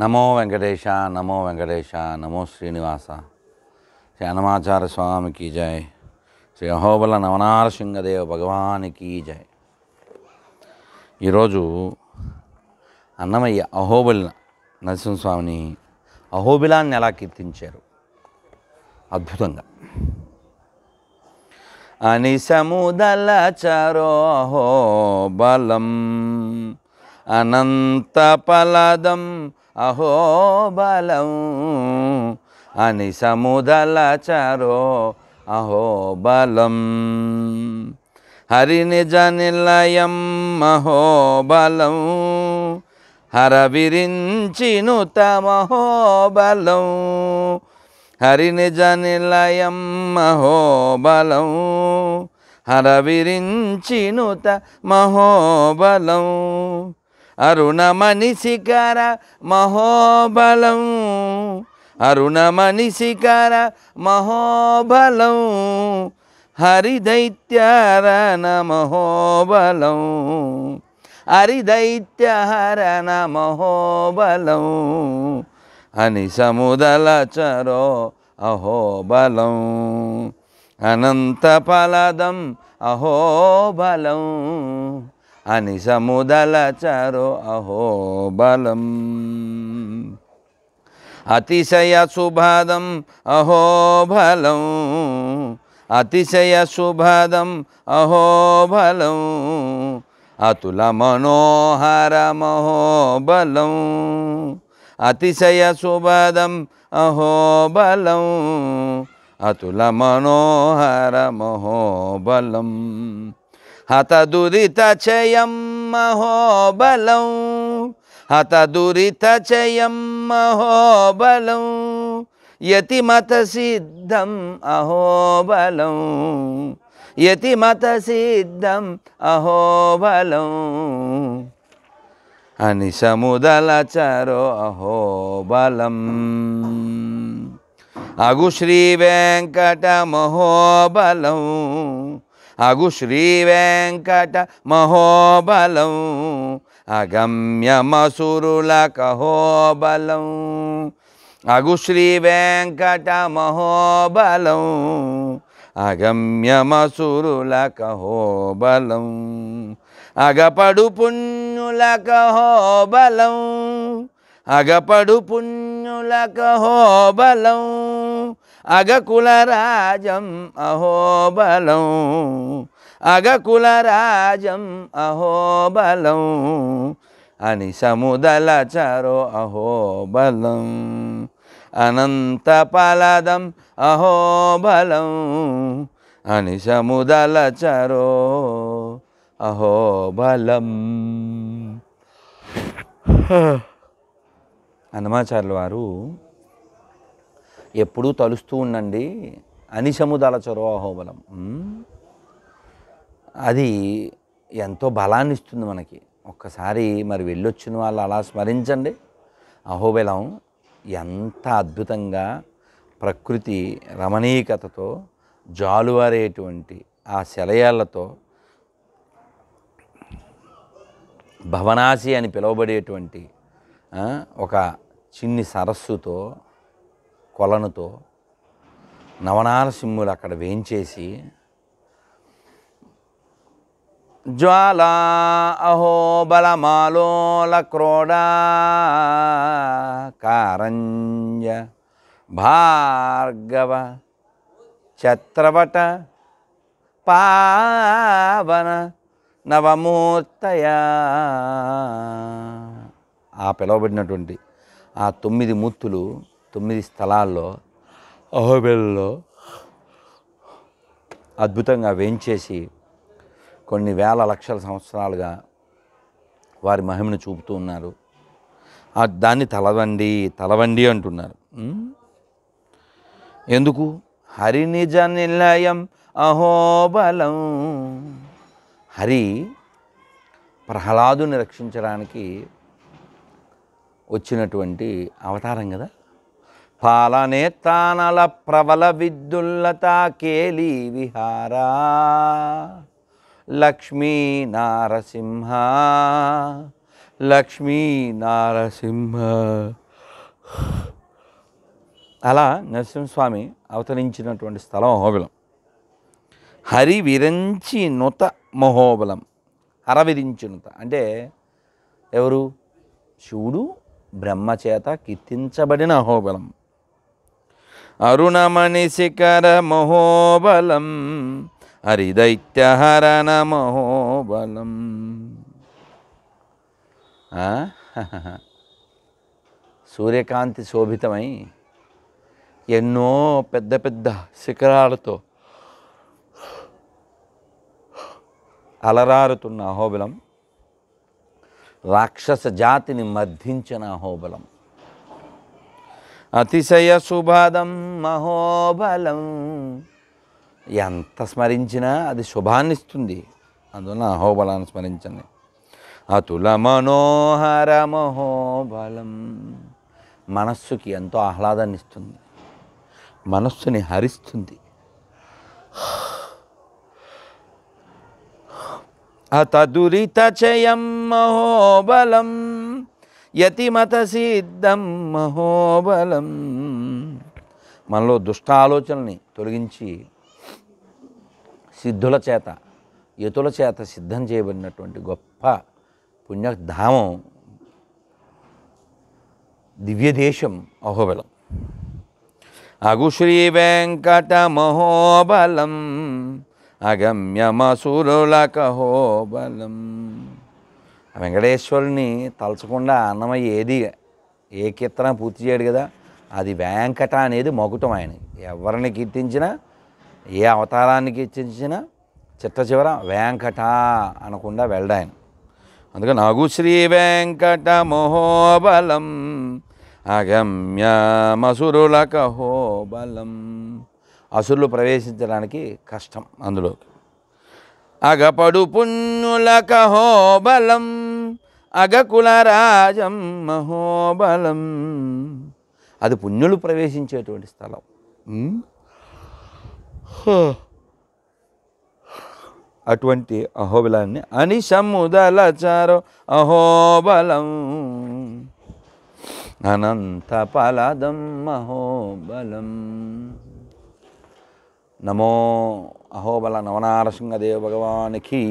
నమో వెంకటేశ నమో వెంకటేశ నమో శ్రీనివాస శ్రీ హనుమాచార్య స్వామికి జయ శ్రీ అహోబల నవనారసింహదేవ సింగదేవ భగవానికి జయ ఈరోజు అన్నమయ్య అహోబిల నరసింహస్వామిని అహోబిలాన్ని ఎలా కీర్తించారు అద్భుతంగా అనిశముదల చరోహో అహోబలం అనంత ఫలదం అహోబలం అని సముదలచరో అహోబలం హరినిజ నిలయం మహోబలం హర విరించిను తమహోబలం హరినిజ నిలయం మహోబలం హర విరించినుత మహోబలం అరుణమణి శిఖర మహోబలం అరుణమణి శిఖర మహోబలం హరిదైత్యరణ మహోబలం హరిదైత్యహరణ మహోబలం అని సముదల చరో అహోబలం అనంత ఫలదం అహోబలం आणि समुदाला अहो बलम अतिशय सुभादम अहो भलौ अतिशय सुभादम अहो भलौ अतुल महो बलौ अतिशय सुभादम अहो बलौ अतुल महो बलम హతదురిత చయం మహోబలం హతదురిత చయం మహోబలం యతిమత సిద్ధం అహోబలం యతిమత సిద్ధం అహోబలం అని సముదల చరో అహోబలం అగు శ్రీ వెంకట మహోబలం అగు శ్రీవేంకట మహోబలం అగమ్యమసురుల కహోబలం అగు శ్రీవేంకట మహోబలం అగమ్యమసురుల కహోబలం అగపడు పుణ్యుల కహోబలం అగపడు పుణ్యుల కహోబలం అగకుల రాజం అహోబలం అగకుల రాజం అహోబలం అని సముదల చరో అహోబలం అనంత పలదం అహోబలం అని సముదల చరో అహోబలం హన్నమాచార్యుల వారు ఎప్పుడూ తలుస్తూ ఉండండి అనిశముదల అహోబలం అది ఎంతో బలాన్ని ఇస్తుంది మనకి ఒక్కసారి మరి వెళ్ళొచ్చిన వాళ్ళు అలా స్మరించండి అహోబలం ఎంత అద్భుతంగా ప్రకృతి రమణీయకతతో జాలువారేటువంటి ఆ శలయాలతో భవనాశి అని పిలువబడేటువంటి ఒక చిన్ని సరస్సుతో కొలనుతో నవనారసింహులు అక్కడ వేయించేసి జ్వాలా అహో బలమాలోల క్రోడా కారంజ భార్గవ ఛత్రవట పావన నవమూర్తయ ఆ పిలువబడినటువంటి ఆ తొమ్మిది మూర్తులు తొమ్మిది స్థలాల్లో అహోబెల్లో అద్భుతంగా వేయించేసి కొన్ని వేల లక్షల సంవత్సరాలుగా వారి మహిమను చూపుతూ ఉన్నారు దాన్ని తలవండి తలవండి అంటున్నారు ఎందుకు నిజ నిలయం అహోబలం హరి ప్రహ్లాదుని రక్షించడానికి వచ్చినటువంటి అవతారం కదా పాలనేత్రానల ప్రబల విద్యుల్లత కేలి విహారా లక్ష్మీ నారసింహ లక్ష్మీ నారసింహ అలా నరసింహస్వామి అవతరించినటువంటి స్థలం అహోబిలం హరి విరంచి నుత మహోబలం హరవిరించునుత అంటే ఎవరు శివుడు బ్రహ్మచేత కీర్తించబడిన అహోబలం అరుణమణి శిఖర మహోబలం హరిదైత్యహరణ మహోబలం సూర్యకాంతి శోభితమై ఎన్నో పెద్ద పెద్ద శిఖరాలతో అలరారుతున్న అహోబలం రాక్షస జాతిని మర్ధించిన అహోబలం అతిశయ శుభదం మహోబలం ఎంత స్మరించినా అది శుభాన్నిస్తుంది అందువల్ల అహోబలాన్ని స్మరించండి అతుల మనోహర మహోబలం మనస్సుకి ఎంతో ఆహ్లాదాన్ని ఇస్తుంది మనస్సుని హరిస్తుంది అతదురిత చయం మహోబలం యతిమత సిద్ధం మహోబలం మనలో దుష్ట ఆలోచనని తొలగించి సిద్ధుల చేత యతుల చేత సిద్ధం చేయబడినటువంటి గొప్ప పుణ్యధామం దివ్యదేశం అహోబలం అగుశ్రీ వెంకట వెంకటమహోబలం అగమ్యమసురుల కహోబలం వెంకటేశ్వరుని తలచకుండా అన్నమయ్య ఏది ఏ కీర్తన పూర్తి చేయడు కదా అది వెంకట అనేది మొగటం ఆయన ఎవరిని కీర్తించినా ఏ అవతారాన్ని కీర్తించినా చిట్ట చివర వెంకట అనకుండా వెళ్ళడాయన అందుకే నాగు శ్రీ వెంకట మహోబలం అగమ్య మసురుల కహోబలం అసురులు ప్రవేశించడానికి కష్టం అందులోకి అగపడు పుణ్యుల కహోబలం అగకులరాజం మహోబలం అది పుణ్యులు ప్రవేశించేటువంటి స్థలం అటువంటి అహోబలాన్ని అనిశముదలచారో అహోబలం అనంత ఫలదం మహోబలం నమో అహోబల నవనారసింహదేవ భగవానికి